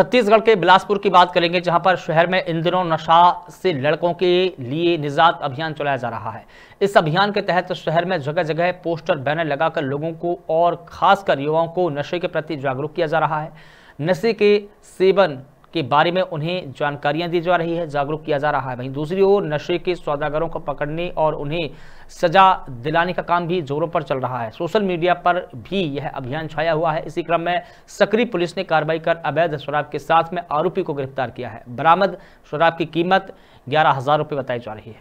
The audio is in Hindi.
छत्तीसगढ़ के बिलासपुर की बात करेंगे जहां पर शहर में इन दिनों नशा से लड़कों के लिए निजात अभियान चलाया जा रहा है इस अभियान के तहत शहर में जगह जगह पोस्टर बैनर लगाकर लोगों को और खासकर युवाओं को नशे के प्रति जागरूक किया जा रहा है नशे के सेवन के बारे में उन्हें जानकारियां दी जा रही है जागरूक किया जा रहा है वहीं दूसरी ओर नशे के सौदागरों को पकड़ने और उन्हें सजा दिलाने का काम भी जोरों पर चल रहा है सोशल मीडिया पर भी यह अभियान छाया हुआ है इसी क्रम में सक्रिय पुलिस ने कार्रवाई कर अवैध शराब के साथ में आरोपी को गिरफ्तार किया है बरामद शराब की कीमत ग्यारह हजार रुपये बताई जा रही है